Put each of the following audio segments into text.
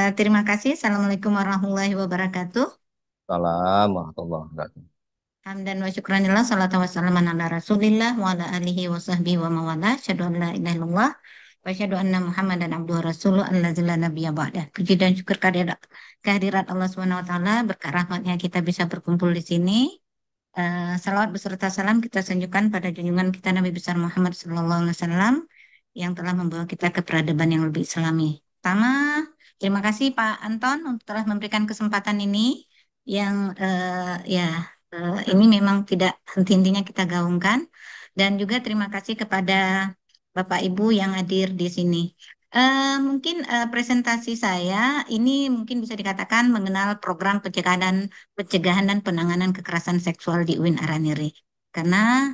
Eh, terima kasih. Assalamualaikum warahmatullahi wabarakatuh. Salam warahmatullahi wabarakatuh. Hamdan wa syukranillah. Salatu wassalamu ala rasulillah wa ala alihi wa sahbihi wa mawala. Syadu an la ilaha illallah. Wa syadu anna dan abduh rasuluh allazi la nabiya ba'dah Puji dan syukur kehadirat, Allah subhanahu wa ta'ala. Berkat rahmatnya kita bisa berkumpul di sini. Uh, salawat beserta salam kita senjukan pada junjungan kita Nabi besar Muhammad Sallallahu Alaihi Wasallam yang telah membawa kita ke peradaban yang lebih islami. Pertama, Terima kasih Pak Anton untuk telah memberikan kesempatan ini yang uh, ya uh, ini memang tidak henti-hentinya kita gaungkan dan juga terima kasih kepada Bapak Ibu yang hadir di sini. Uh, mungkin uh, presentasi saya ini mungkin bisa dikatakan mengenal program pencegahan dan pencegahan dan penanganan kekerasan seksual di UIN Araniri. Karena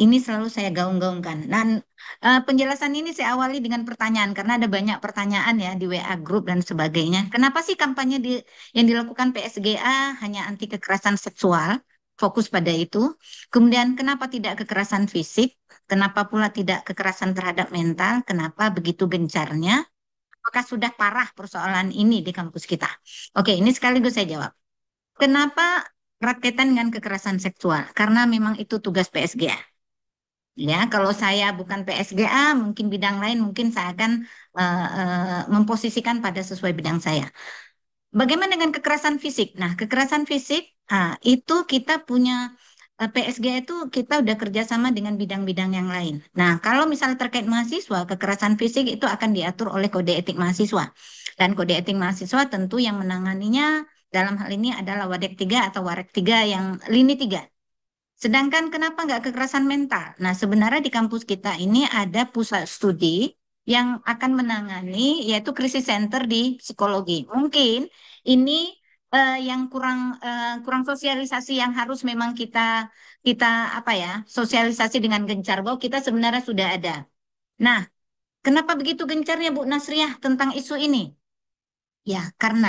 ini selalu saya gaung-gaungkan. Dan uh, penjelasan ini saya awali dengan pertanyaan karena ada banyak pertanyaan ya di WA group dan sebagainya. Kenapa sih kampanye di, yang dilakukan PSGA hanya anti kekerasan seksual? Fokus pada itu. Kemudian kenapa tidak kekerasan fisik? Kenapa pula tidak kekerasan terhadap mental? Kenapa begitu gencarnya? Apakah sudah parah persoalan ini di kampus kita? Oke, ini sekaligus saya jawab. Kenapa rakyatan dengan kekerasan seksual? Karena memang itu tugas PSGA Ya, kalau saya bukan PSGA, mungkin bidang lain, mungkin saya akan uh, uh, memposisikan pada sesuai bidang saya. Bagaimana dengan kekerasan fisik? Nah, kekerasan fisik uh, itu kita punya uh, eh, PSG itu kita udah kerjasama dengan bidang-bidang yang lain. Nah, kalau misalnya terkait mahasiswa, kekerasan fisik itu akan diatur oleh kode etik mahasiswa. Dan kode etik mahasiswa tentu yang menanganinya dalam hal ini adalah Wadek tiga atau Warek tiga yang lini tiga. Sedangkan kenapa nggak kekerasan mental? Nah, sebenarnya di kampus kita ini ada pusat studi yang akan menangani yaitu krisis center di psikologi. Mungkin ini eh, yang kurang eh, kurang sosialisasi yang harus memang kita kita apa ya sosialisasi dengan gencar bahwa kita sebenarnya sudah ada. Nah, kenapa begitu gencarnya Bu Nasriah tentang isu ini? Ya, karena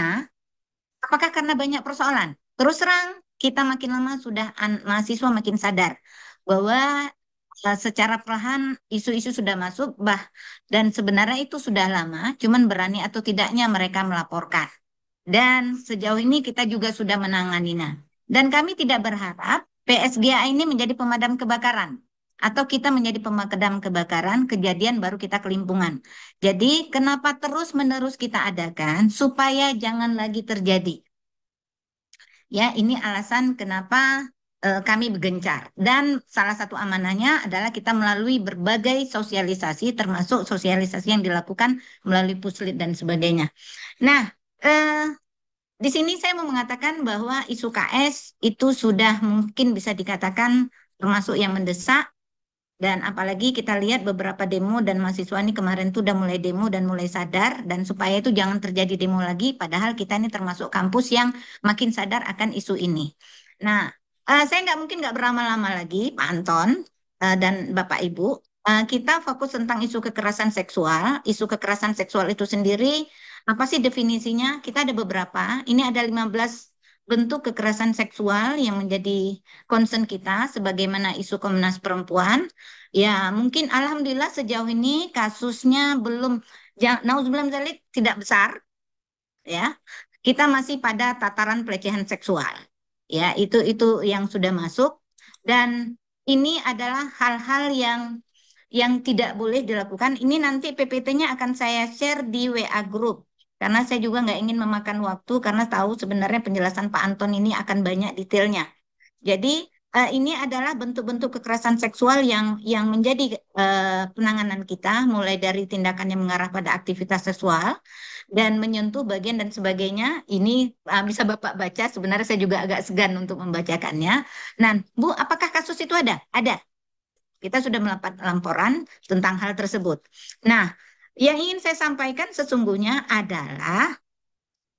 apakah karena banyak persoalan? Terus terang kita makin lama sudah an, mahasiswa makin sadar bahwa eh, secara perlahan isu-isu sudah masuk bah dan sebenarnya itu sudah lama cuman berani atau tidaknya mereka melaporkan dan sejauh ini kita juga sudah menanganinya dan kami tidak berharap PSGA ini menjadi pemadam kebakaran atau kita menjadi pemadam kebakaran kejadian baru kita kelimpungan jadi kenapa terus menerus kita adakan supaya jangan lagi terjadi Ya, ini alasan kenapa eh, kami bergencar dan salah satu amanahnya adalah kita melalui berbagai sosialisasi termasuk sosialisasi yang dilakukan melalui puslit dan sebagainya. Nah, eh, di sini saya mau mengatakan bahwa isu KS itu sudah mungkin bisa dikatakan termasuk yang mendesak dan apalagi kita lihat beberapa demo dan mahasiswa ini kemarin tuh udah mulai demo dan mulai sadar dan supaya itu jangan terjadi demo lagi padahal kita ini termasuk kampus yang makin sadar akan isu ini. Nah, uh, saya nggak mungkin nggak berlama-lama lagi Pak Anton uh, dan Bapak Ibu. Uh, kita fokus tentang isu kekerasan seksual. Isu kekerasan seksual itu sendiri apa sih definisinya? Kita ada beberapa. Ini ada 15 bentuk kekerasan seksual yang menjadi concern kita sebagaimana isu Komnas Perempuan. Ya, mungkin alhamdulillah sejauh ini kasusnya belum nauzubillah zalik tidak besar. Ya. Kita masih pada tataran pelecehan seksual. Ya, itu itu yang sudah masuk dan ini adalah hal-hal yang yang tidak boleh dilakukan. Ini nanti PPT-nya akan saya share di WA group karena saya juga nggak ingin memakan waktu karena tahu sebenarnya penjelasan Pak Anton ini akan banyak detailnya. Jadi uh, ini adalah bentuk-bentuk kekerasan seksual yang yang menjadi uh, penanganan kita mulai dari tindakan yang mengarah pada aktivitas seksual dan menyentuh bagian dan sebagainya. Ini uh, bisa Bapak baca sebenarnya saya juga agak segan untuk membacakannya. Nah, Bu, apakah kasus itu ada? Ada kita sudah melaporkan laporan tentang hal tersebut. Nah, yang ingin saya sampaikan sesungguhnya adalah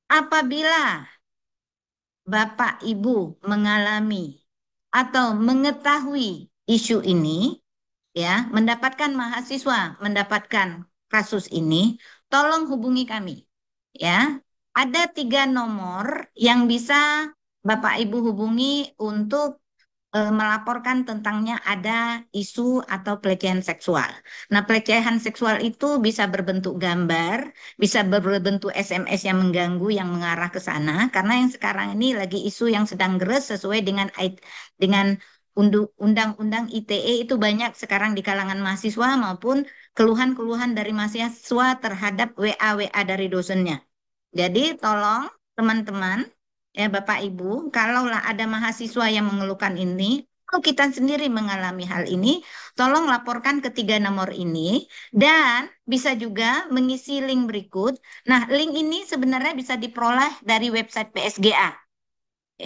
apabila Bapak Ibu mengalami atau mengetahui isu ini, ya, mendapatkan mahasiswa, mendapatkan kasus ini, tolong hubungi kami. Ya, ada tiga nomor yang bisa Bapak Ibu hubungi untuk Eh, melaporkan tentangnya ada isu atau pelecehan seksual. Nah, pelecehan seksual itu bisa berbentuk gambar, bisa berbentuk SMS yang mengganggu yang mengarah ke sana karena yang sekarang ini lagi isu yang sedang geres sesuai dengan dengan undang-undang ITE itu banyak sekarang di kalangan mahasiswa maupun keluhan-keluhan dari mahasiswa terhadap WA-WA dari dosennya. Jadi tolong teman-teman ya Bapak Ibu, kalaulah ada mahasiswa yang mengeluhkan ini, kalau kita sendiri mengalami hal ini, tolong laporkan ketiga nomor ini dan bisa juga mengisi link berikut. Nah, link ini sebenarnya bisa diperoleh dari website PSGA.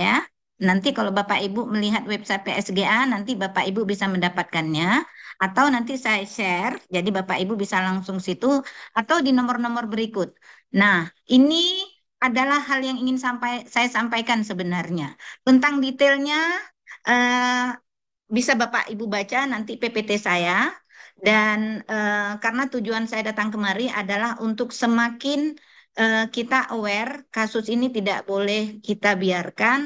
Ya. Nanti kalau Bapak Ibu melihat website PSGA, nanti Bapak Ibu bisa mendapatkannya atau nanti saya share, jadi Bapak Ibu bisa langsung situ atau di nomor-nomor berikut. Nah, ini adalah hal yang ingin sampai saya sampaikan sebenarnya. Tentang detailnya eh, bisa Bapak Ibu baca nanti PPT saya dan eh, karena tujuan saya datang kemari adalah untuk semakin eh, kita aware kasus ini tidak boleh kita biarkan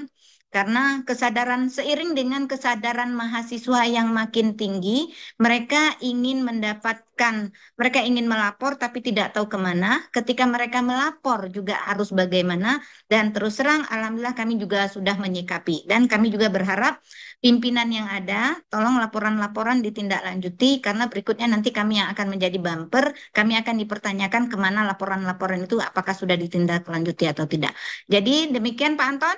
karena kesadaran seiring dengan kesadaran mahasiswa yang makin tinggi, mereka ingin mendapatkan, mereka ingin melapor tapi tidak tahu kemana. Ketika mereka melapor juga harus bagaimana. Dan terus terang, alhamdulillah kami juga sudah menyikapi. Dan kami juga berharap pimpinan yang ada, tolong laporan-laporan ditindaklanjuti karena berikutnya nanti kami yang akan menjadi bumper, kami akan dipertanyakan kemana laporan-laporan itu apakah sudah ditindaklanjuti atau tidak. Jadi demikian Pak Anton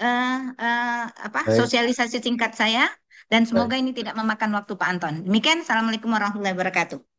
uh, apa sosialisasi singkat saya dan semoga Baik. ini tidak memakan waktu Pak Anton. Demikian, assalamualaikum warahmatullahi wabarakatuh.